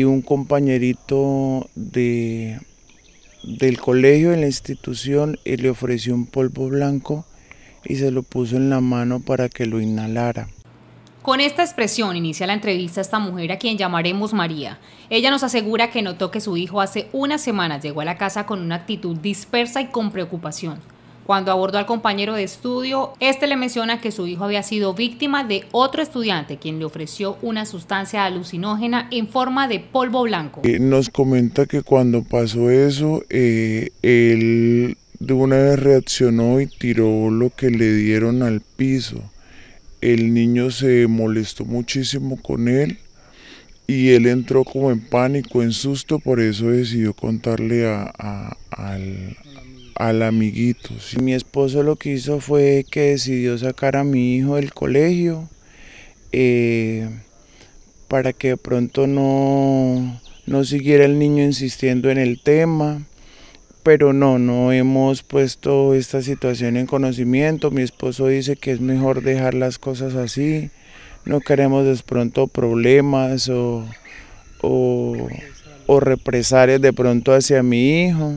Y un compañerito de, del colegio, en la institución, eh, le ofreció un polvo blanco y se lo puso en la mano para que lo inhalara. Con esta expresión inicia la entrevista esta mujer a quien llamaremos María. Ella nos asegura que notó que su hijo hace unas semanas llegó a la casa con una actitud dispersa y con preocupación. Cuando abordó al compañero de estudio, este le menciona que su hijo había sido víctima de otro estudiante quien le ofreció una sustancia alucinógena en forma de polvo blanco. Eh, nos comenta que cuando pasó eso, eh, él de una vez reaccionó y tiró lo que le dieron al piso. El niño se molestó muchísimo con él y él entró como en pánico, en susto, por eso decidió contarle a, al, al amiguito. Mi esposo lo que hizo fue que decidió sacar a mi hijo del colegio eh, para que de pronto no, no siguiera el niño insistiendo en el tema. Pero no, no hemos puesto esta situación en conocimiento. Mi esposo dice que es mejor dejar las cosas así. No queremos de pronto problemas o, o, o de pronto hacia mi hijo.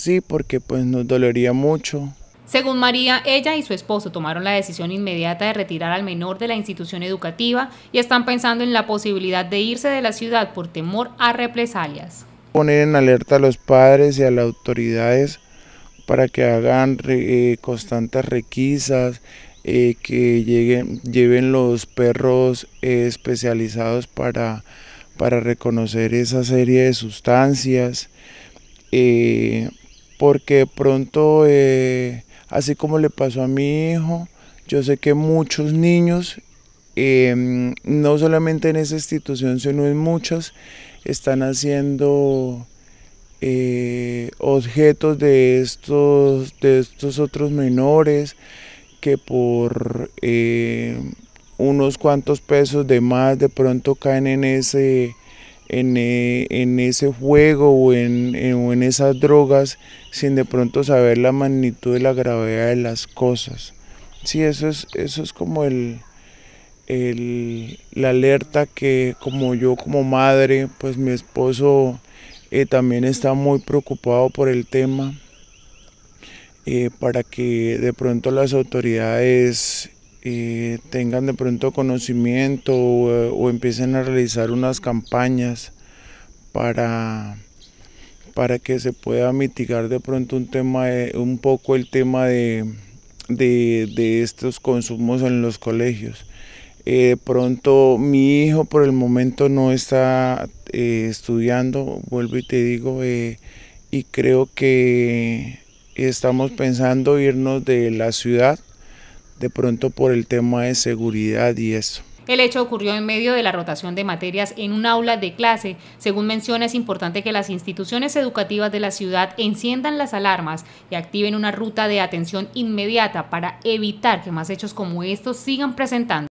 Sí, porque pues nos dolería mucho. Según María, ella y su esposo tomaron la decisión inmediata de retirar al menor de la institución educativa y están pensando en la posibilidad de irse de la ciudad por temor a represalias. Poner en alerta a los padres y a las autoridades para que hagan eh, constantes requisas, eh, que lleguen, lleven los perros eh, especializados para, para reconocer esa serie de sustancias, porque pronto, eh, así como le pasó a mi hijo, yo sé que muchos niños, em, no solamente en esa institución, sino en muchas, están haciendo eh, objetos de estos, de estos otros menores que por eh, unos cuantos pesos de más de pronto caen en ese eh, en, ese juego o en, eh, en, esas drogas sin de pronto saber la magnitud de la gravedad de las cosas. Sí, eso es, eso es como el, la alerta que como yo como madre, pues mi esposo eh, también está muy preocupado por el tema para que de pronto las autoridades tengan de pronto conocimiento eh, o, empiecen a realizar unas campañas para, para que se pueda mitigar de pronto un tema un poco el tema de, estos consumos en los colegios. Eh, de pronto mi hijo por el momento no está eh, estudiando, vuelvo y te digo, y creo que estamos pensando irnos de la ciudad de pronto por el tema de seguridad y eso. El hecho ocurrió en medio de la rotación de materias en un aula de clase. Según menciona, es importante que las instituciones educativas de la ciudad enciendan las alarmas y activen una ruta de atención inmediata para evitar que más hechos como estos sigan presentando.